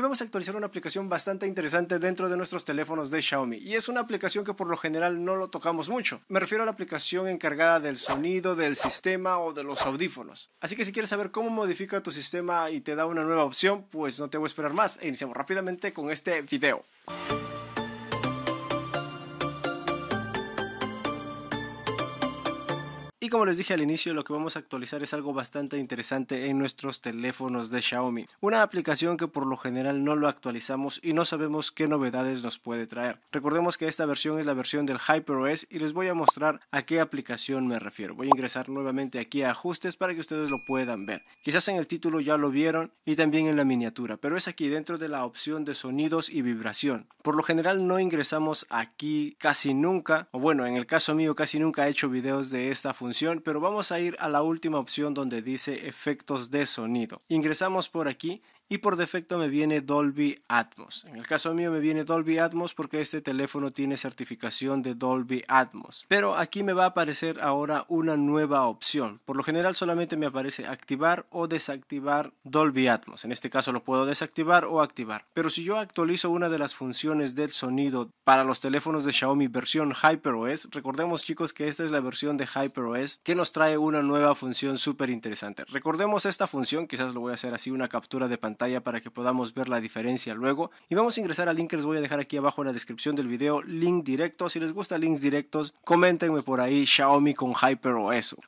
Hoy vamos a actualizar una aplicación bastante interesante dentro de nuestros teléfonos de Xiaomi y es una aplicación que por lo general no lo tocamos mucho. Me refiero a la aplicación encargada del sonido, del sistema o de los audífonos. Así que si quieres saber cómo modifica tu sistema y te da una nueva opción, pues no te voy a esperar más e iniciamos rápidamente con este video. como les dije al inicio, lo que vamos a actualizar es algo bastante interesante en nuestros teléfonos de Xiaomi. Una aplicación que por lo general no lo actualizamos y no sabemos qué novedades nos puede traer. Recordemos que esta versión es la versión del HyperOS y les voy a mostrar a qué aplicación me refiero. Voy a ingresar nuevamente aquí a ajustes para que ustedes lo puedan ver. Quizás en el título ya lo vieron y también en la miniatura, pero es aquí dentro de la opción de sonidos y vibración. Por lo general no ingresamos aquí casi nunca, o bueno, en el caso mío casi nunca he hecho videos de esta función pero vamos a ir a la última opción donde dice efectos de sonido. Ingresamos por aquí y por defecto me viene Dolby Atmos. En el caso mío me viene Dolby Atmos porque este teléfono tiene certificación de Dolby Atmos. Pero aquí me va a aparecer ahora una nueva opción. Por lo general solamente me aparece activar o desactivar Dolby Atmos. En este caso lo puedo desactivar o activar. Pero si yo actualizo una de las funciones del sonido para los teléfonos de Xiaomi versión HyperOS, recordemos chicos que esta es la versión de HyperOS que nos trae una nueva función súper interesante. Recordemos esta función, quizás lo voy a hacer así una captura de pantalla para que podamos ver la diferencia luego. Y vamos a ingresar al link que les voy a dejar aquí abajo en la descripción del video, link directo. Si les gusta links directos, coméntenme por ahí Xiaomi con Hyper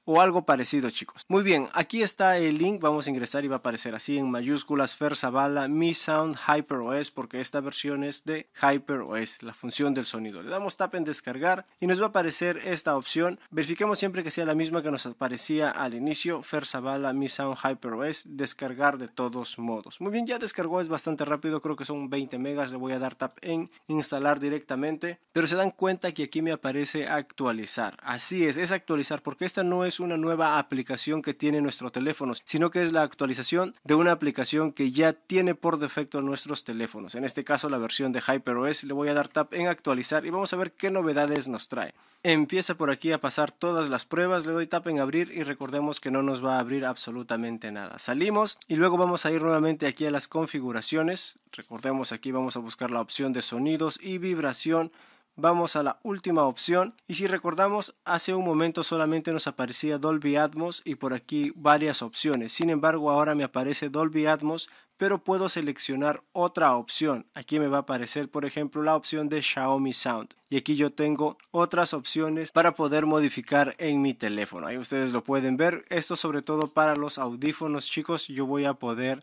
o algo parecido chicos. Muy bien, aquí está el link, vamos a ingresar y va a aparecer así en mayúsculas Fer Zavala Mi Sound Hyper porque esta versión es de HyperOS, la función del sonido. Le damos tap en descargar y nos va a aparecer esta opción. Verifiquemos siempre que sea la misma que nos aparecía al inicio, Fer Zavala Mi Sound Hyper descargar de todos modos. Muy bien, ya descargó, es bastante rápido, creo que son 20 megas, le voy a dar tap en instalar directamente, pero se dan cuenta que aquí me aparece actualizar. Así es, es actualizar porque esta no es una nueva aplicación que tiene nuestro teléfono, sino que es la actualización de una aplicación que ya tiene por defecto nuestros teléfonos. En este caso la versión de HyperOS, le voy a dar tap en actualizar y vamos a ver qué novedades nos trae. Empieza por aquí a pasar todas las pruebas, le doy tap en abrir y recordemos que no nos va a abrir absolutamente nada. Salimos y luego vamos a ir nuevamente a aquí a las configuraciones. Recordemos aquí vamos a buscar la opción de sonidos y vibración. Vamos a la última opción y si recordamos hace un momento solamente nos aparecía Dolby Atmos y por aquí varias opciones. Sin embargo ahora me aparece Dolby Atmos pero puedo seleccionar otra opción. Aquí me va a aparecer por ejemplo la opción de Xiaomi Sound y aquí yo tengo otras opciones para poder modificar en mi teléfono. Ahí ustedes lo pueden ver. Esto sobre todo para los audífonos chicos yo voy a poder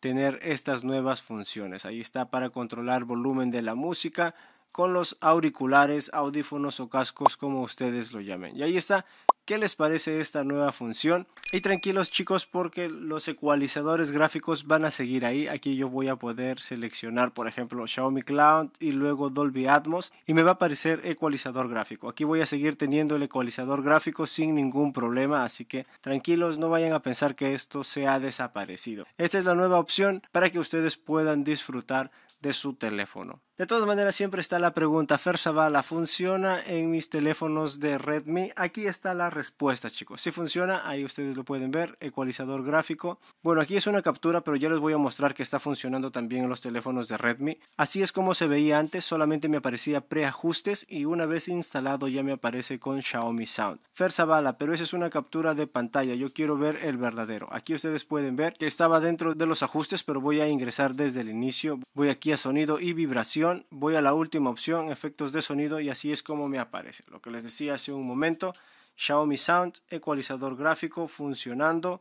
tener estas nuevas funciones. Ahí está para controlar volumen de la música, con los auriculares, audífonos o cascos como ustedes lo llamen. Y ahí está, ¿qué les parece esta nueva función? Y tranquilos chicos porque los ecualizadores gráficos van a seguir ahí. Aquí yo voy a poder seleccionar por ejemplo Xiaomi Cloud y luego Dolby Atmos y me va a aparecer ecualizador gráfico. Aquí voy a seguir teniendo el ecualizador gráfico sin ningún problema, así que tranquilos, no vayan a pensar que esto se ha desaparecido. Esta es la nueva opción para que ustedes puedan disfrutar de su teléfono. De todas maneras, siempre está la pregunta, Fer Zavala, ¿funciona en mis teléfonos de Redmi? Aquí está la respuesta, chicos. Si funciona, ahí ustedes lo pueden ver, ecualizador gráfico. Bueno, aquí es una captura, pero ya les voy a mostrar que está funcionando también en los teléfonos de Redmi. Así es como se veía antes, solamente me aparecía preajustes y una vez instalado ya me aparece con Xiaomi Sound. Fer Zavala, pero esa es una captura de pantalla, yo quiero ver el verdadero. Aquí ustedes pueden ver que estaba dentro de los ajustes, pero voy a ingresar desde el inicio. Voy aquí a sonido y vibración voy a la última opción, efectos de sonido y así es como me aparece. Lo que les decía hace un momento, Xiaomi Sound, ecualizador gráfico funcionando.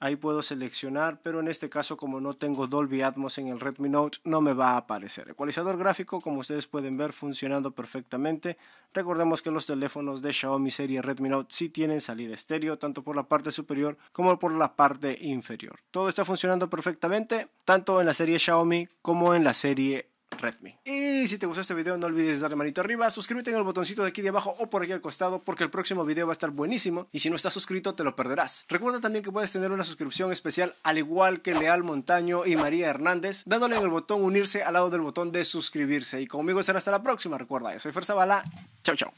Ahí puedo seleccionar, pero en este caso como no tengo Dolby Atmos en el Redmi Note, no me va a aparecer. Ecualizador gráfico, como ustedes pueden ver, funcionando perfectamente. Recordemos que los teléfonos de Xiaomi serie Redmi Note sí tienen salida estéreo, tanto por la parte superior como por la parte inferior. Todo está funcionando perfectamente, tanto en la serie Xiaomi como en la serie Redmi. Y si te gustó este video, no olvides darle manito arriba, suscríbete en el botoncito de aquí de abajo o por aquí al costado, porque el próximo video va a estar buenísimo y si no estás suscrito, te lo perderás. Recuerda también que puedes tener una suscripción especial, al igual que Leal Montaño y María Hernández, dándole en el botón unirse al lado del botón de suscribirse. Y conmigo será hasta la próxima, recuerda, yo soy Fuerza Bala, chao chao.